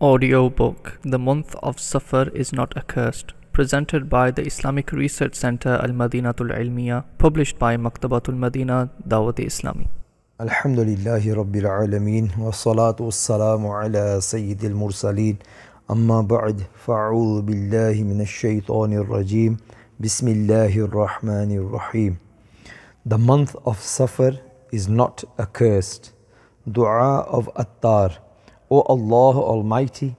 Audiobook The Month of Safar is Not Accursed, presented by the Islamic Research Center Al Madinatul Ilmiya, published by Maktabatul Madina Dawat Islami. Alhamdulillahi Rabbil Alameen, wa salatu wa salamu ala Sayyidil Mursaleen. Amma ba'd, fa'ul billahi minash shaitanir rajim. Bismillahir Rahmanir Rahim. The month of Safar is not accursed. Dua of Attar. O Allah Almighty,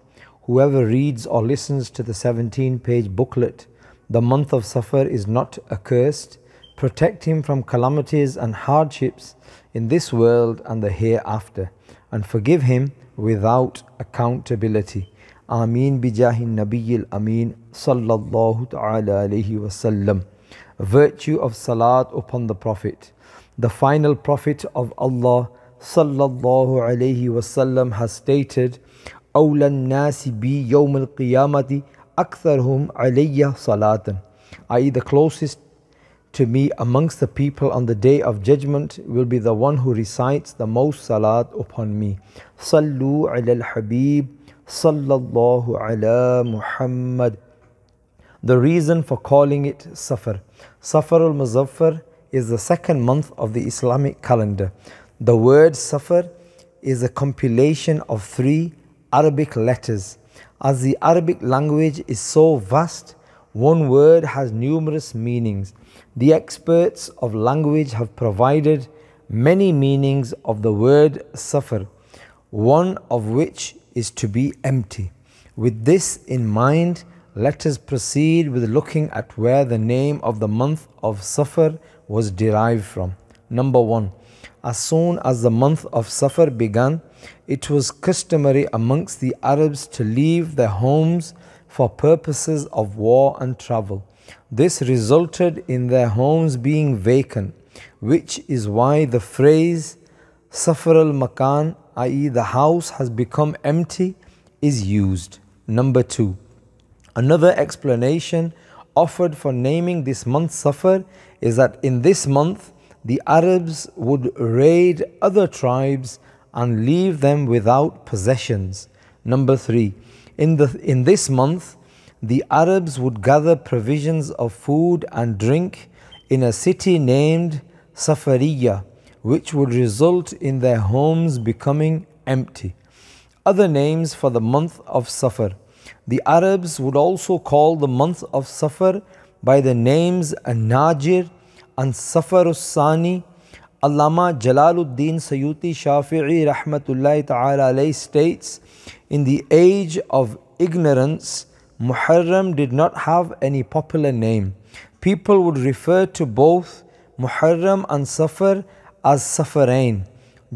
whoever reads or listens to the 17 page booklet, The Month of Safar is Not Accursed, protect him from calamities and hardships in this world and the hereafter, and forgive him without accountability. Ameen bijahi nabiyil ameen sallallahu ta'ala alayhi wasallam. Virtue of salat upon the Prophet, the final Prophet of Allah sallallahu alayhi wasallam has stated, أولى الناس بي يوم القيامة أكثرهم علي صلاة i.e. the closest to me amongst the people on the day of judgment will be the one who recites the most salat upon me. Sallu ala al-Habib, sallallahu ala Muhammad. The reason for calling it Safar. Safar al-Muzaffar is the second month of the Islamic calendar. The word safar is a compilation of three Arabic letters. As the Arabic language is so vast, one word has numerous meanings. The experts of language have provided many meanings of the word safar, one of which is to be empty. With this in mind, let us proceed with looking at where the name of the month of Safar was derived from. Number one, as soon as the month of Safar began, it was customary amongst the Arabs to leave their homes for purposes of war and travel. This resulted in their homes being vacant, which is why the phrase Safar al Makan, i.e., the house has become empty, is used. Number two, another explanation offered for naming this month Safar is that in this month, the Arabs would raid other tribes and leave them without possessions. Number three, in, the, in this month, the Arabs would gather provisions of food and drink in a city named Safariya, which would result in their homes becoming empty. Other names for the month of Safar. The Arabs would also call the month of Safar by the names Najir Ansafar Allama Jalaluddin Sayuti Shafi'i Rahmatullahi Ta'ala states, In the age of ignorance, Muharram did not have any popular name. People would refer to both Muharram and Safar as Safarain,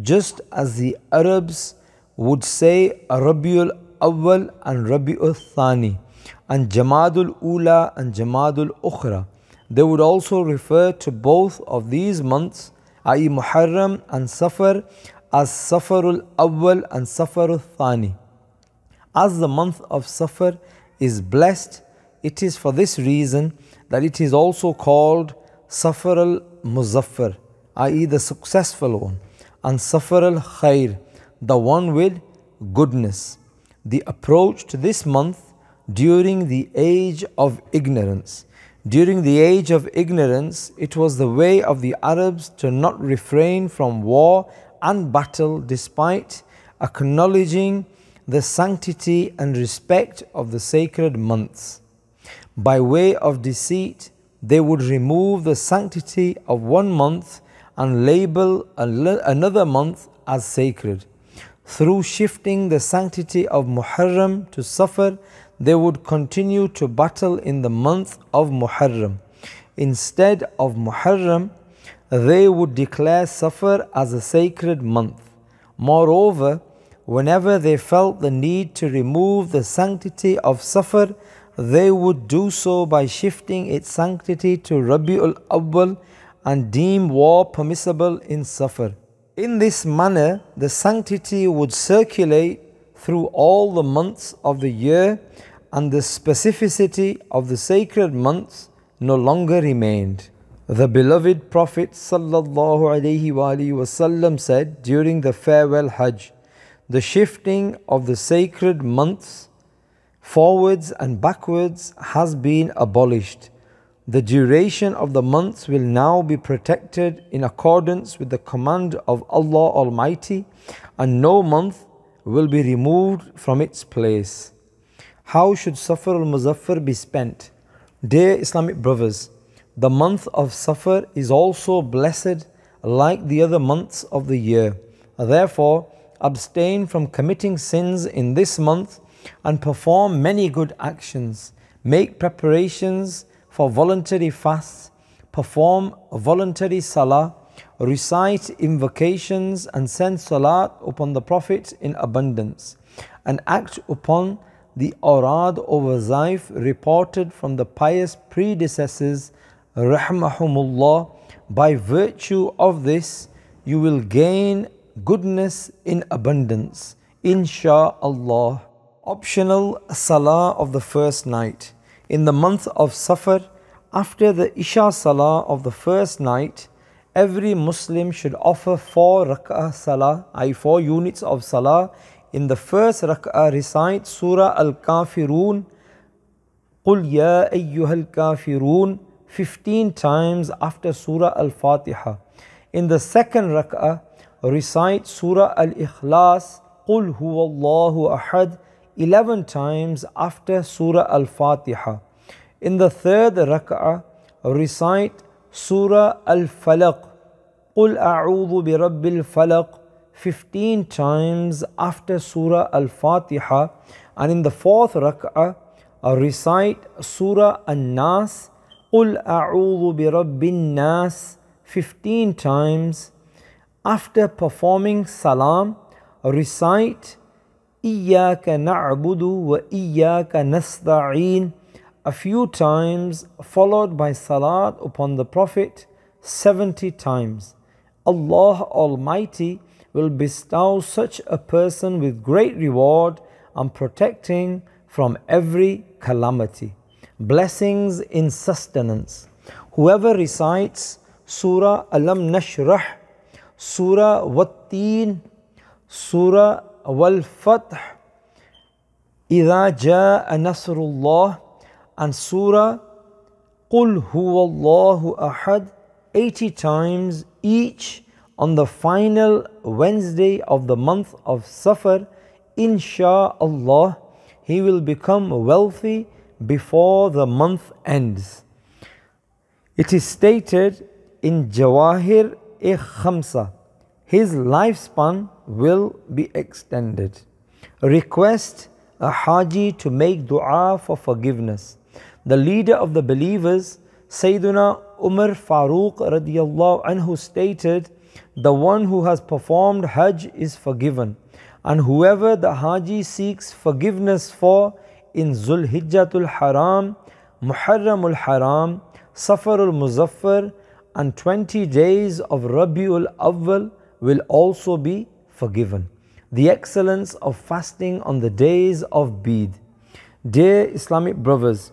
just as the Arabs would say Rabiul Awwal and Rabiul Thani, and Jamadul Ula and Jamadul Ukhra they would also refer to both of these months, i.e., Muharram and Safar, as Safarul Awwal and Safarul Thani. As the month of Safar is blessed, it is for this reason that it is also called Safarul Muzaffar, i.e., the successful one, and Safarul Khair, the one with goodness. The approach to this month during the age of ignorance during the age of ignorance, it was the way of the Arabs to not refrain from war and battle despite acknowledging the sanctity and respect of the sacred months. By way of deceit, they would remove the sanctity of one month and label another month as sacred. Through shifting the sanctity of Muharram to Safar they would continue to battle in the month of Muharram. Instead of Muharram, they would declare Safar as a sacred month. Moreover, whenever they felt the need to remove the sanctity of Safar, they would do so by shifting its sanctity to Rabi'ul Awwal and deem war permissible in Safar. In this manner, the sanctity would circulate through all the months of the year and the specificity of the sacred months no longer remained. The beloved Prophet وسلم said during the farewell Hajj, the shifting of the sacred months forwards and backwards has been abolished. The duration of the months will now be protected in accordance with the command of Allah Almighty, and no month will be removed from its place. How should Safar al-Muzaffar be spent? Dear Islamic brothers, the month of Safar is also blessed like the other months of the year. Therefore, abstain from committing sins in this month and perform many good actions. Make preparations for voluntary fasts, perform voluntary salah, recite invocations and send salat upon the Prophet in abundance, and act upon the Arad over Zaif reported from the pious predecessors, rahmahumullah, by virtue of this, you will gain goodness in abundance, insha'Allah. Optional Salah of the first night. In the month of Safar, after the Isha Salah of the first night, every Muslim should offer four rak'ah Salah, i.e., four units of Salah in the first rak'ah recite Surah Al-Kafirun, Qul Ya Ayyuhal Kafirun 15 times after Surah Al-Fatiha. In the second rak'ah, recite Surah Al-Ikhlas, Qul Huwallahu Ahad 11 times after Surah Al-Fatiha. In the third rak'ah, recite Surah Al-Falaq, قل أعوذ برب الفلق 15 times after Surah Al Fatiha, and in the fourth rak'ah, recite Surah An Nas, ul A'udhu bi Rabbin Nas, 15 times. After performing salam, recite Iyaka na'budu wa Iyaka a few times, followed by salat upon the Prophet 70 times. Allah Almighty will bestow such a person with great reward and protecting from every calamity. Blessings in sustenance. Whoever recites Surah Alam Nashrah, Surah Wattin, Surah Wal Fath, إذا جاء Nasrullah, and Surah Qul Huwa Allahu Ahad 80 times each on the final Wednesday of the month of Safar, insha'Allah, he will become wealthy before the month ends. It is stated in Jawahir e Khamsa, his lifespan will be extended. Request a Haji to make dua for forgiveness. The leader of the believers, Sayyiduna Umar Farooq radiallahu anhu stated, the one who has performed Hajj is forgiven. And whoever the Haji seeks forgiveness for in Zul Hijjatul Haram, Muharramul Haram, Safarul Muzaffar, and 20 days of Rabiul Awwal will also be forgiven. The excellence of fasting on the days of Bid. Dear Islamic brothers,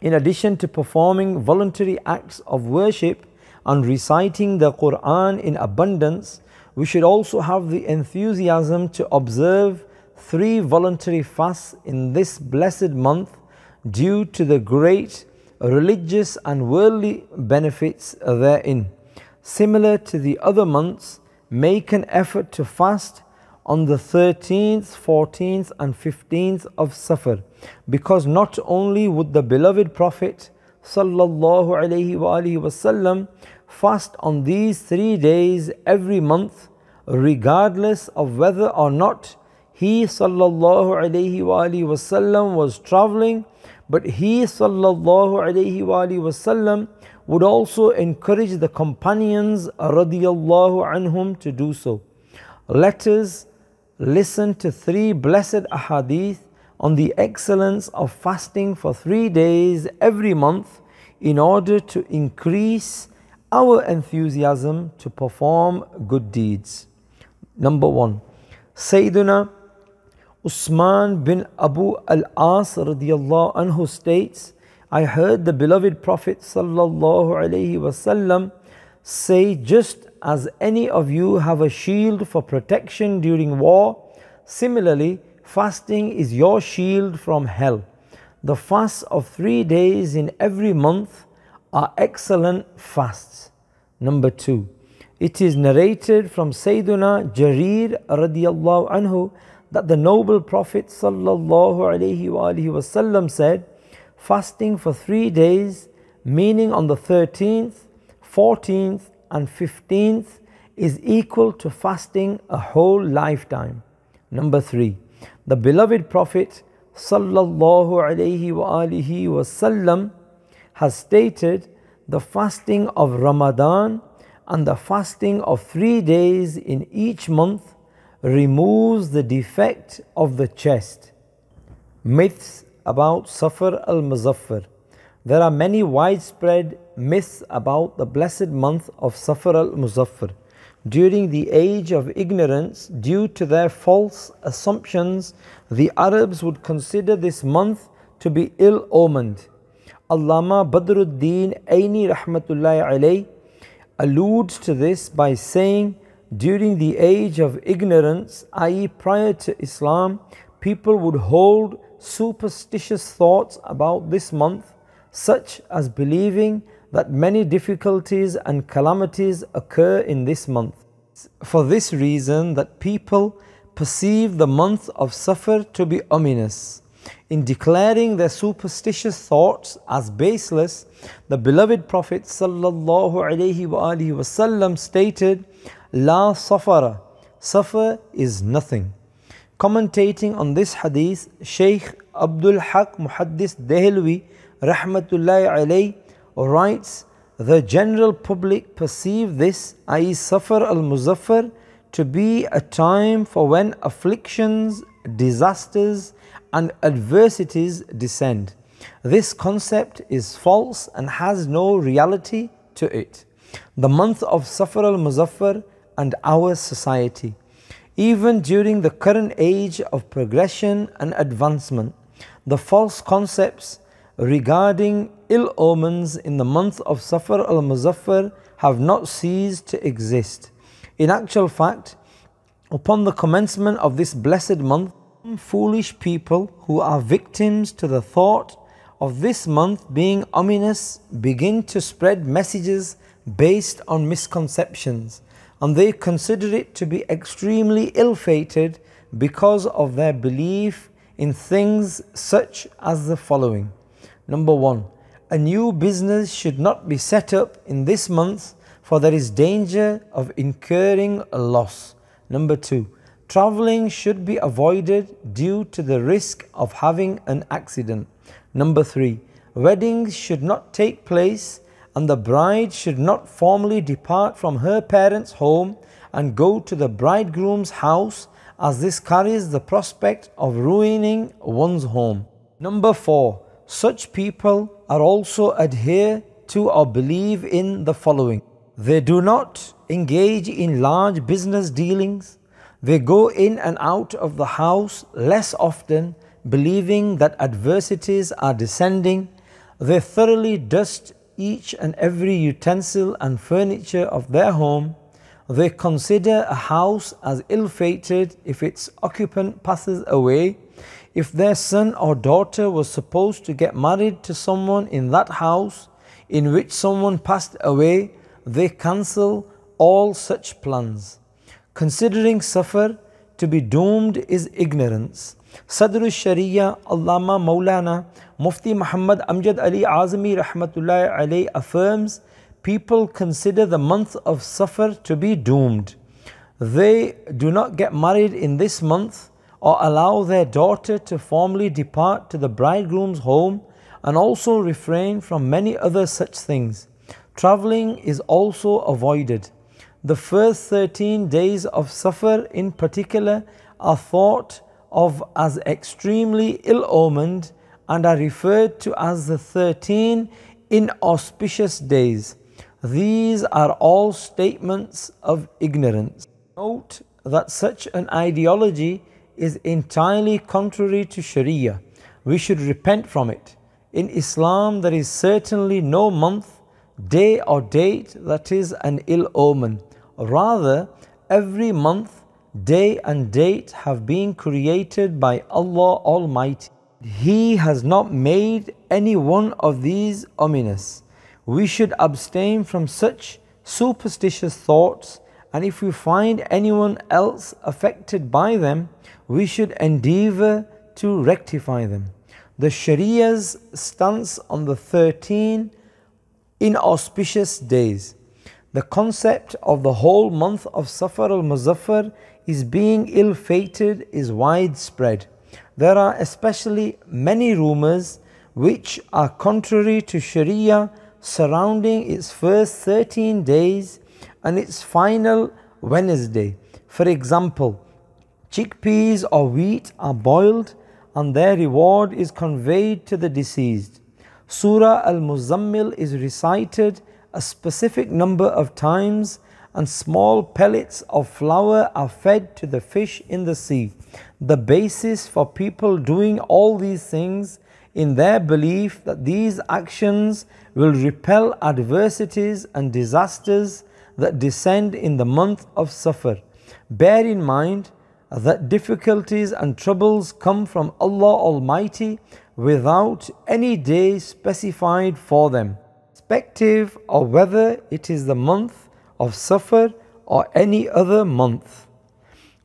in addition to performing voluntary acts of worship, on reciting the Quran in abundance, we should also have the enthusiasm to observe three voluntary fasts in this blessed month due to the great religious and worldly benefits therein. Similar to the other months, make an effort to fast on the 13th, 14th, and 15th of Safar because not only would the beloved Prophet sallallahu alaihi wasallam fast on these three days every month regardless of whether or not he sallallahu alaihi wasallam was traveling but he sallallahu alaihi wasallam would also encourage the companions radiyallahu anhum to do so let us listen to three blessed ahadith on the excellence of fasting for three days every month in order to increase our enthusiasm to perform good deeds. Number one, Sayyidina Usman bin Abu al-As radiallahu anhu states, I heard the beloved Prophet sallallahu wasallam say, just as any of you have a shield for protection during war, similarly, Fasting is your shield from hell. The fasts of three days in every month are excellent fasts. Number two, it is narrated from Sayyiduna Jarir radiallahu anhu that the noble Prophet sallallahu alaihi wasallam said, fasting for three days, meaning on the 13th, 14th, and 15th, is equal to fasting a whole lifetime. Number three, the beloved Prophet sallallahu alaihi wasallam has stated the fasting of Ramadan and the fasting of three days in each month removes the defect of the chest. Myths about Safar al Muzaffar. There are many widespread myths about the blessed month of Safar al Muzaffar during the age of ignorance due to their false assumptions, the Arabs would consider this month to be ill omened. Allama Badruddin Aini Rahmatullahi alayh alludes to this by saying, during the age of ignorance, i.e., prior to Islam, people would hold superstitious thoughts about this month, such as believing that many difficulties and calamities occur in this month. For this reason that people perceive the month of Safar to be ominous. In declaring their superstitious thoughts as baseless, the beloved Prophet ﷺ stated, La Safara, Safar is nothing. Commentating on this hadith, Shaykh Abdul Haq Muhaddis Dehlwi, Rahmatullahi alayhi, writes, the general public perceive this, i.e. Safar al-Muzaffar, to be a time for when afflictions, disasters and adversities descend. This concept is false and has no reality to it. The month of Safar al-Muzaffar and our society, even during the current age of progression and advancement, the false concepts regarding ill omens in the month of Safar al Muzaffar have not ceased to exist. In actual fact, upon the commencement of this blessed month, foolish people who are victims to the thought of this month being ominous begin to spread messages based on misconceptions and they consider it to be extremely ill fated because of their belief in things such as the following. Number one, a new business should not be set up in this month for there is danger of incurring a loss. Number two, traveling should be avoided due to the risk of having an accident. Number three, weddings should not take place and the bride should not formally depart from her parents' home and go to the bridegroom's house as this carries the prospect of ruining one's home. Number four, such people are also adhere to or believe in the following. They do not engage in large business dealings. They go in and out of the house less often, believing that adversities are descending. They thoroughly dust each and every utensil and furniture of their home. They consider a house as ill fated if its occupant passes away if their son or daughter was supposed to get married to someone in that house in which someone passed away, they cancel all such plans. Considering Safar to be doomed is ignorance. Sadr Sharia Allama Maulana Mufti Muhammad Amjad Ali Azmi Rahmatullahi Alayh affirms people consider the month of Safar to be doomed. They do not get married in this month or allow their daughter to formally depart to the bridegroom's home and also refrain from many other such things. Traveling is also avoided. The first 13 days of Safar in particular are thought of as extremely ill omened and are referred to as the 13 inauspicious days. These are all statements of ignorance. Note that such an ideology is entirely contrary to Sharia. We should repent from it. In Islam, there is certainly no month, day, or date that is an ill omen. Rather, every month, day, and date have been created by Allah Almighty. He has not made any one of these ominous. We should abstain from such superstitious thoughts, and if we find anyone else affected by them, we should endeavor to rectify them. The Sharia's stance on the 13 inauspicious days. The concept of the whole month of Safar al Muzaffar is being ill fated is widespread. There are especially many rumors which are contrary to Sharia surrounding its first 13 days and its final Wednesday. For example, Chickpeas or wheat are boiled and their reward is conveyed to the deceased. Surah Al Muzammil is recited a specific number of times and small pellets of flour are fed to the fish in the sea. The basis for people doing all these things in their belief that these actions will repel adversities and disasters that descend in the month of Safar. Bear in mind that difficulties and troubles come from Allah Almighty without any day specified for them, respective of whether it is the month of Safar or any other month.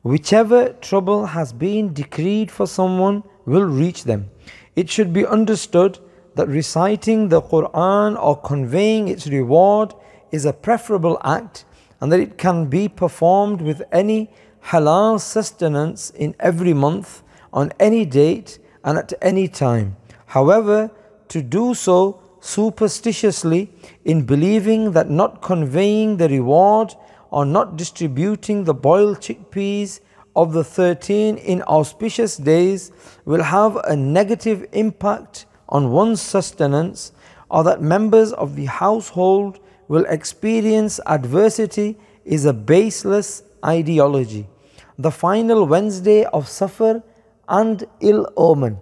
Whichever trouble has been decreed for someone will reach them. It should be understood that reciting the Quran or conveying its reward is a preferable act and that it can be performed with any halal sustenance in every month, on any date, and at any time. However, to do so superstitiously in believing that not conveying the reward or not distributing the boiled chickpeas of the 13 inauspicious days will have a negative impact on one's sustenance or that members of the household will experience adversity is a baseless ideology the final Wednesday of suffer and ill omen.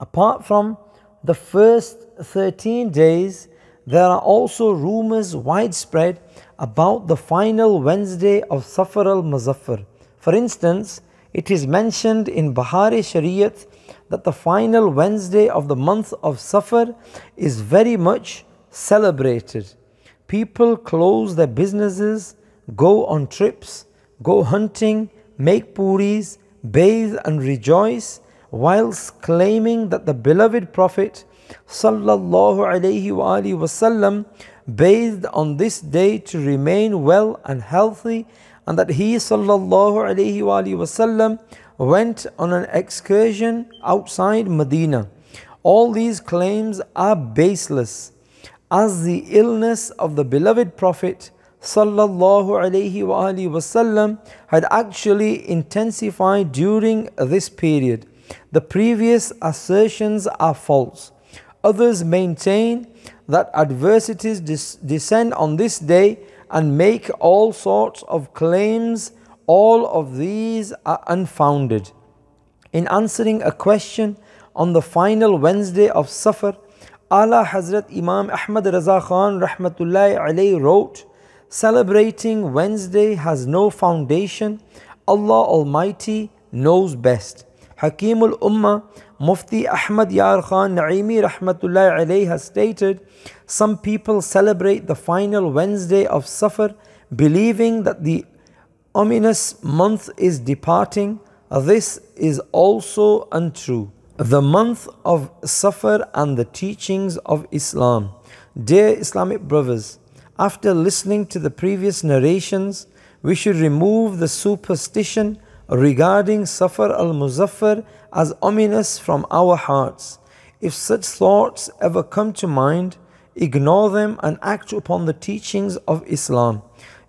Apart from the first 13 days, there are also rumors widespread about the final Wednesday of Safar al-Muzaffar. For instance, it is mentioned in Bahari Shariat that the final Wednesday of the month of Safar is very much celebrated. People close their businesses, go on trips, go hunting, make puris, bathe and rejoice, whilst claiming that the beloved Prophet sallallahu alaihi wasallam bathed on this day to remain well and healthy, and that he sallallahu alaihi wasallam went on an excursion outside Medina. All these claims are baseless, as the illness of the beloved Prophet sallallahu alayhi wa wasallam had actually intensified during this period. The previous assertions are false. Others maintain that adversities descend on this day and make all sorts of claims. All of these are unfounded. In answering a question on the final Wednesday of Safar, Allah Hazrat Imam Ahmad Raza Khan Rahmatullahi alayhi wrote, Celebrating Wednesday has no foundation. Allah Almighty knows best. Hakimul Ummah, Mufti Ahmad Yar Khan Naimi Rahmatullahi alayhi has stated, Some people celebrate the final Wednesday of Safar, believing that the ominous month is departing. This is also untrue. The month of Safar and the teachings of Islam. Dear Islamic brothers, after listening to the previous narrations, we should remove the superstition regarding Safar al Muzaffar as ominous from our hearts. If such thoughts ever come to mind, ignore them and act upon the teachings of Islam.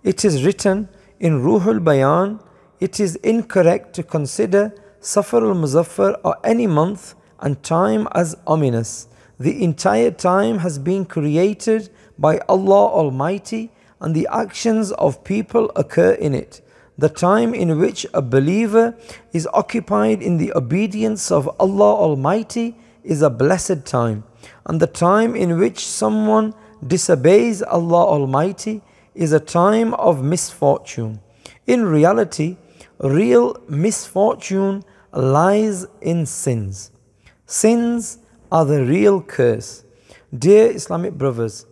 It is written in Ruhul Bayan, it is incorrect to consider Safar al Muzaffar or any month and time as ominous. The entire time has been created by Allah Almighty and the actions of people occur in it. The time in which a believer is occupied in the obedience of Allah Almighty is a blessed time, and the time in which someone disobeys Allah Almighty is a time of misfortune. In reality, real misfortune lies in sins. Sins are the real curse. Dear Islamic brothers,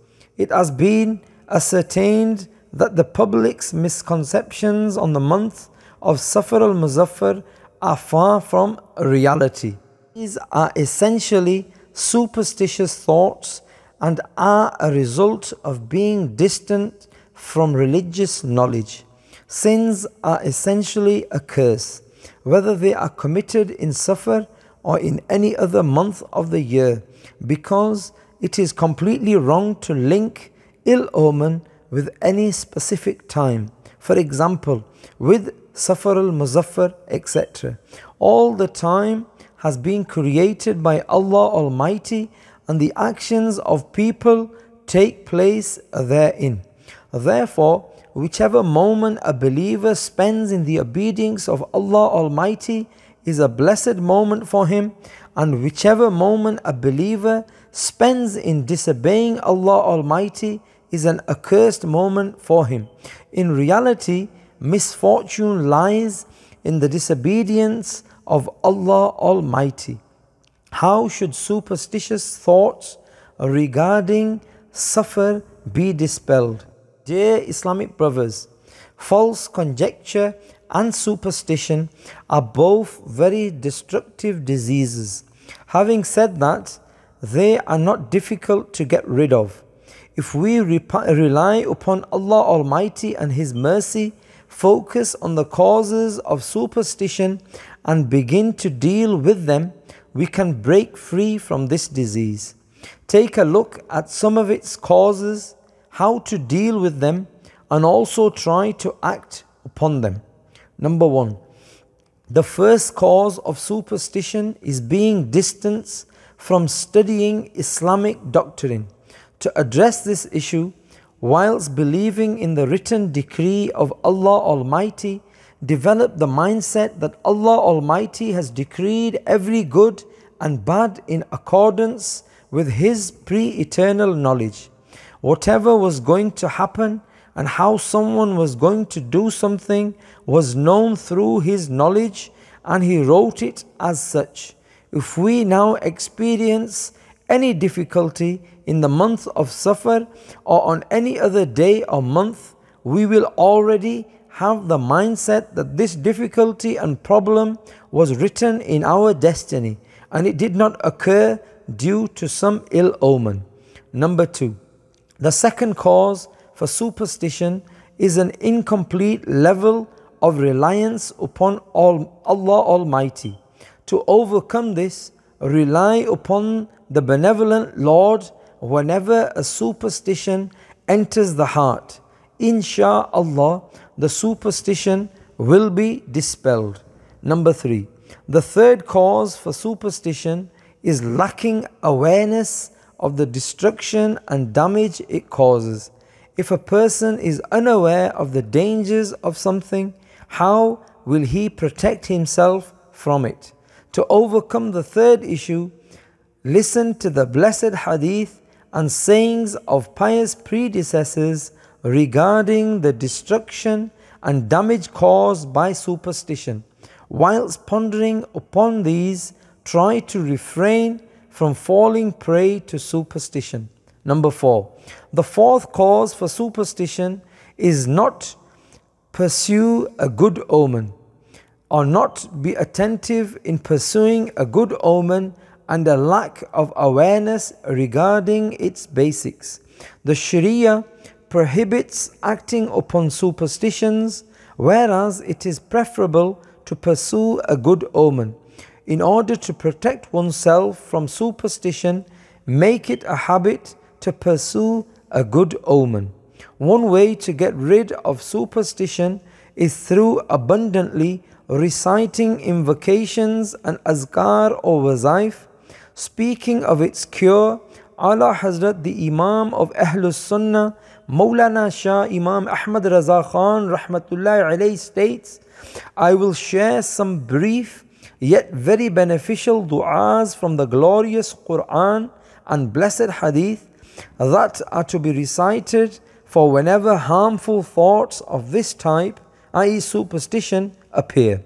it has been ascertained that the public's misconceptions on the month of Safar al-Muzaffar are far from reality. These are essentially superstitious thoughts and are a result of being distant from religious knowledge. Sins are essentially a curse, whether they are committed in Safar or in any other month of the year, because it is completely wrong to link ill omen with any specific time. For example, with Safar al-Muzaffar, etc. All the time has been created by Allah Almighty and the actions of people take place therein. Therefore, whichever moment a believer spends in the obedience of Allah Almighty is a blessed moment for him, and whichever moment a believer spends in disobeying Allah Almighty is an accursed moment for him. In reality, misfortune lies in the disobedience of Allah Almighty. How should superstitious thoughts regarding suffer be dispelled? Dear Islamic brothers, false conjecture and superstition are both very destructive diseases. Having said that, they are not difficult to get rid of. If we rely upon Allah Almighty and His mercy, focus on the causes of superstition and begin to deal with them, we can break free from this disease. Take a look at some of its causes, how to deal with them, and also try to act upon them. Number one, the first cause of superstition is being distanced from studying Islamic doctrine. To address this issue, whilst believing in the written decree of Allah Almighty, develop the mindset that Allah Almighty has decreed every good and bad in accordance with His pre eternal knowledge. Whatever was going to happen and how someone was going to do something was known through his knowledge and he wrote it as such. If we now experience any difficulty in the month of Safar or on any other day or month, we will already have the mindset that this difficulty and problem was written in our destiny and it did not occur due to some ill omen. Number two, the second cause for superstition is an incomplete level of reliance upon Allah Almighty. To overcome this, rely upon the benevolent Lord whenever a superstition enters the heart. Insha'Allah, the superstition will be dispelled. Number three, the third cause for superstition is lacking awareness of the destruction and damage it causes if a person is unaware of the dangers of something, how will he protect himself from it? To overcome the third issue, listen to the blessed hadith and sayings of pious predecessors regarding the destruction and damage caused by superstition. Whilst pondering upon these, try to refrain from falling prey to superstition. Number four, the fourth cause for superstition is not pursue a good omen or not be attentive in pursuing a good omen and a lack of awareness regarding its basics. The Sharia prohibits acting upon superstitions, whereas it is preferable to pursue a good omen. In order to protect oneself from superstition, make it a habit to pursue a good omen. One way to get rid of superstition is through abundantly reciting invocations and azkar or wazaif. Speaking of its cure, Allah Hazrat the Imam of Ahlus Sunnah, Maulana Shah Imam Ahmad Raza Khan Rahmatullahi alayhi states, I will share some brief yet very beneficial du'as from the glorious Quran and blessed hadith that are to be recited for whenever harmful thoughts of this type, i.e., superstition, appear.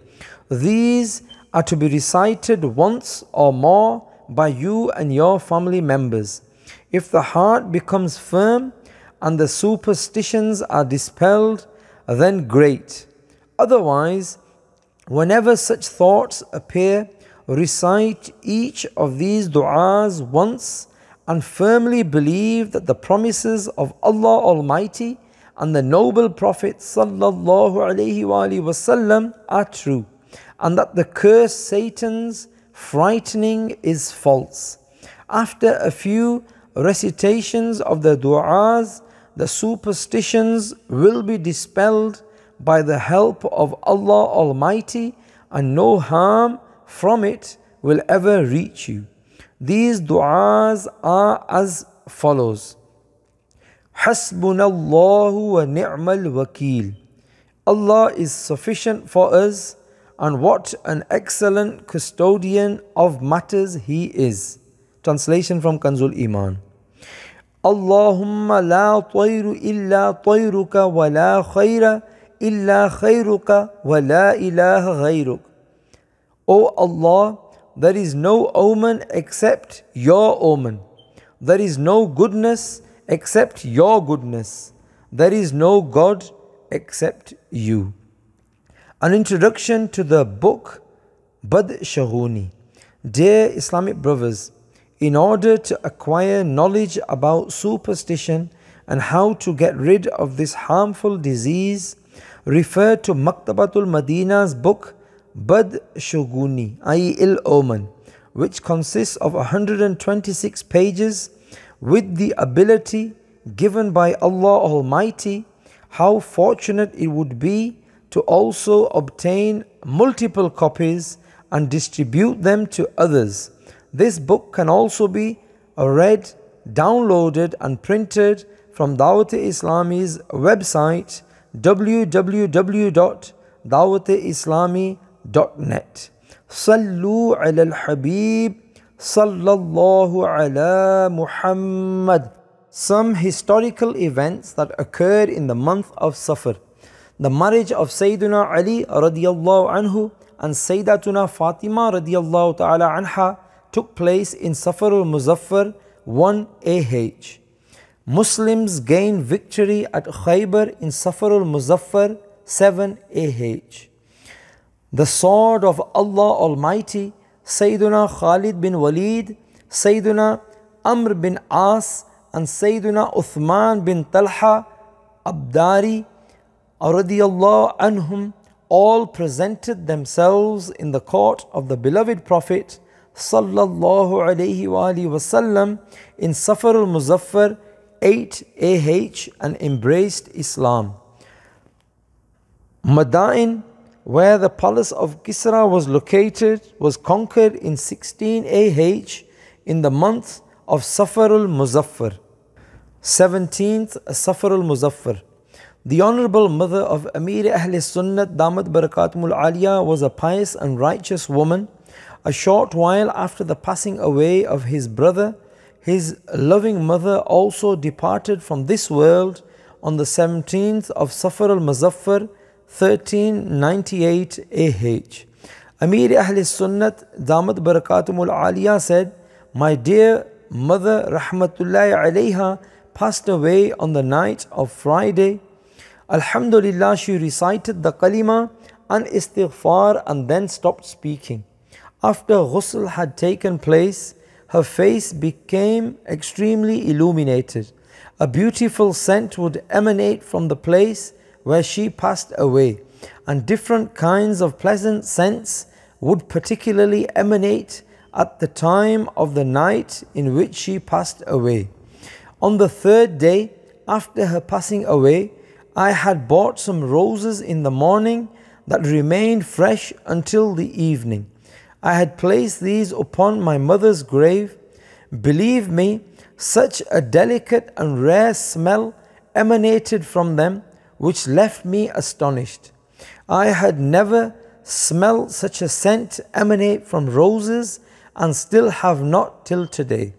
These are to be recited once or more by you and your family members. If the heart becomes firm and the superstitions are dispelled, then great. Otherwise, whenever such thoughts appear, recite each of these du'as once and firmly believe that the promises of Allah Almighty and the noble Prophet sallallahu alaihi wasallam are true and that the curse Satan's frightening is false. After a few recitations of the du'as, the superstitions will be dispelled by the help of Allah Almighty and no harm from it will ever reach you. These du'as are as follows. حسبنا الله ونعم الوكيل Allah is sufficient for us and what an excellent custodian of matters He is. Translation from Kanzul Iman. Allahumma la طير إلا طيرك ولا خير إلا خيرك ولا إله غيرك. O Allah, there is no omen except your omen. There is no goodness except your goodness. There is no God except you. An introduction to the book Bad Shahuni. Dear Islamic brothers, in order to acquire knowledge about superstition and how to get rid of this harmful disease, refer to Maktabatul Madina's book Bad Shoguni, i.e., ill omen, which consists of 126 pages with the ability given by Allah Almighty, how fortunate it would be to also obtain multiple copies and distribute them to others. This book can also be read, downloaded, and printed from Dawat Islami's website www.dawatislami.com net. Sallu ala habib sallallahu ala Muhammad. Some historical events that occurred in the month of Safar. The marriage of Sayyiduna Ali radiallahu anhu and Sayyidatuna Fatima radiallahu ta'ala anha took place in Safar al-Muzaffar 1 AH. Muslims gained victory at Khaybar in Safar al-Muzaffar 7 AH the sword of Allah Almighty, Sayyiduna Khalid bin Walid, Sayyiduna Amr bin As, and Sayyiduna Uthman bin Talha, Abdari, anhum, all presented themselves in the court of the beloved Prophet sallallahu alayhi wa wasallam in Safar al-Muzaffar 8 AH and embraced Islam. Madain where the palace of Kisra was located, was conquered in 16 AH in the month of Safar al Muzaffar, 17th Safar al Muzaffar. The Honorable Mother of Amir Ahl Sunnat Damat Barakatul Aliyah was a pious and righteous woman. A short while after the passing away of his brother, his loving mother also departed from this world on the 17th of Safar al Muzaffar 1398 AH. Amir Ahl Sunnat Damat Barakatumul Aliyah said, My dear mother Rahmatullahi alayha passed away on the night of Friday. Alhamdulillah, she recited the kalima and istighfar and then stopped speaking. After ghusl had taken place, her face became extremely illuminated. A beautiful scent would emanate from the place where she passed away, and different kinds of pleasant scents would particularly emanate at the time of the night in which she passed away. On the third day after her passing away, I had bought some roses in the morning that remained fresh until the evening. I had placed these upon my mother's grave. Believe me, such a delicate and rare smell emanated from them which left me astonished. I had never smelled such a scent emanate from roses and still have not till today.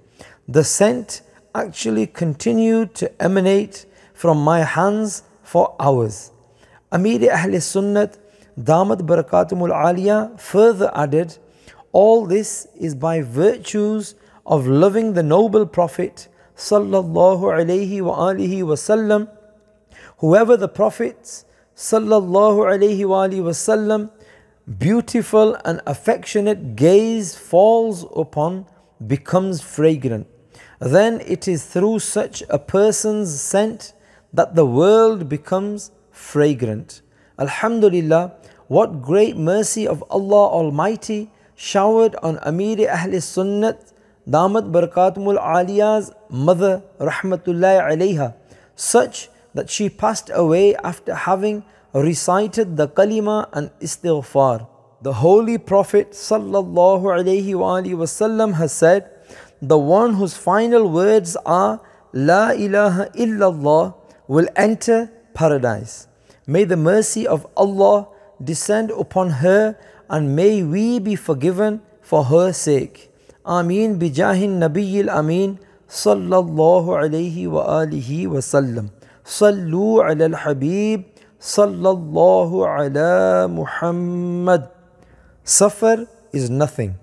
The scent actually continued to emanate from my hands for hours. Amir Ahl Sunnat Damat Barakatumul Aliya, further added, All this is by virtues of loving the noble Prophet sallallahu alayhi wa alihi sallam." whoever the prophets sallallahu alaihi wasallam beautiful and affectionate gaze falls upon becomes fragrant then it is through such a person's scent that the world becomes fragrant alhamdulillah what great mercy of allah almighty showered on amir ahl sunnat damat barakatumul aliya's mother rahmatullahi alayha such that she passed away after having recited the kalima and istighfar. The Holy Prophet وسلم, has said, The one whose final words are La ilaha illallah will enter paradise. May the mercy of Allah descend upon her and may we be forgiven for her sake. Ameen bijahin nabiyil ameen sallallahu alayhi wa alihi wa sallam. صلوا على الحبيب صلى الله على محمد Suffer is nothing.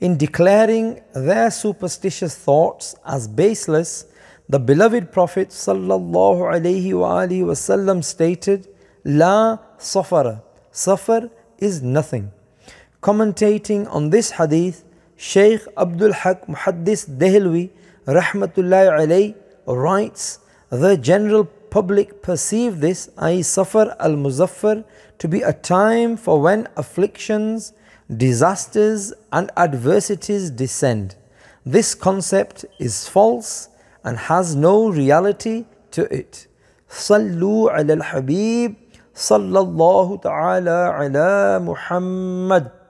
In declaring their superstitious thoughts as baseless, the beloved Prophet صلى عليه وآله وسلم stated, لا صفر Safar is nothing. Commentating on this hadith, Shaykh Abdul Haq Muhaddis رحمة الله عليه writes, The general public perceive this, i.e. Safar al-Muzaffar, to be a time for when afflictions, disasters and adversities descend. This concept is false and has no reality to it. صلوا على الحبيب صلى الله ala ala Muhammad.